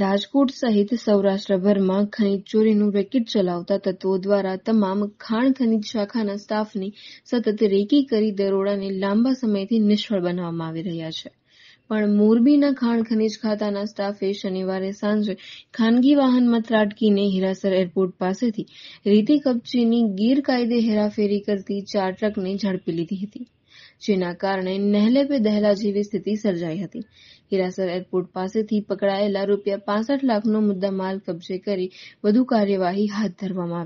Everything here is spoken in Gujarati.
રાજકોટ સહિત સૌરાષ્ટ્રભરમાં ખનીજ ચોરીનું રેકેટ ચલાવતા તત્વો દ્વારા તમામ ખાણ ખનીજ શાખાના સ્ટાફની સતત રેકી કરી દરોડાને લાંબા સમયથી નિષ્ફળ બનાવવામાં આવી રહ્યા છે પણ મોરબીના ખાણ ખનીજ ખાતાના સ્ટાફે શનિવારે સાંજે ખાનગી વાહનમાં ત્રાટકીને હીરાસર એરપોર્ટ પાસેથી રેતી કપચીની ગેરકાયદે હેરાફેરી કરતી ચાર ટ્રકને ઝડપી લીધી હતી જેના કારણે નહેલે પે દહેલા જેવી સ્થિતિ સર્જાઈ હતી હીરાસર એરપોર્ટ પાસેથી પકડાયેલા રૂપિયા પાસઠ લાખનો મુદ્દામાલ કબજે કરી વધુ કાર્યવાહી હાથ ધરવામાં આવી